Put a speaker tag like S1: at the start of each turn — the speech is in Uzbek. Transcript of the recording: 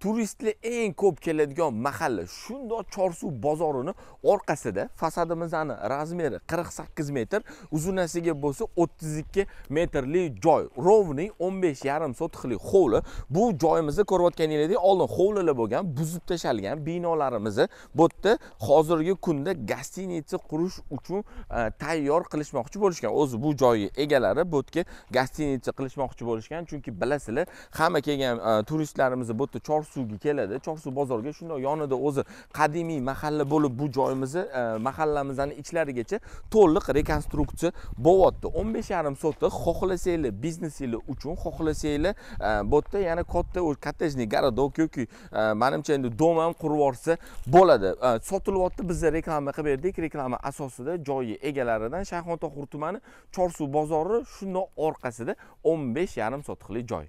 S1: turistlar eng ko'p keladigan mahalla shundoq chorsu bozorini orqasida fasadimizni razmeri 48 metr uzunasiga bo'lsa 32 metrli joy ровный 15 yarim sotixli hovli bu joyimizni ko'rayotganingizdek oldin hovlilar bo'lgan buzib tashalgan binolarimizni bu yerda hozirgi kunda gostinitsa qurish uchun e, tayyor qilishmoqchi bo'lishgan o'zi bu joyni egalari bu yerga gostinitsa qilishmoqchi bo'lishgan chunki bilasizlar hamma kelgan e, turistlarimizni bu yerda chorsu suvga keladi choqsuv bozorga shundoq yonida o'zi qadimiy mahalla bo'lib bu joyimizni e, mahallamizni ichlarigacha to'liq rekonstruksiya bo'lyapti o'n besh yarim sotix xohlasanglar biznesinglar uchun xohlasanglar e, bu yerda yana katta kottejniy городок yoki e, manimcha endi dom ham qurib yuborsa bo'ladi sotilyapti biza reklama qilib berdik reklama asosida joyi egalaridan shayxontohur tumani chorsuv bozori shundoq orqasida o'n besh yarim sotixlik joy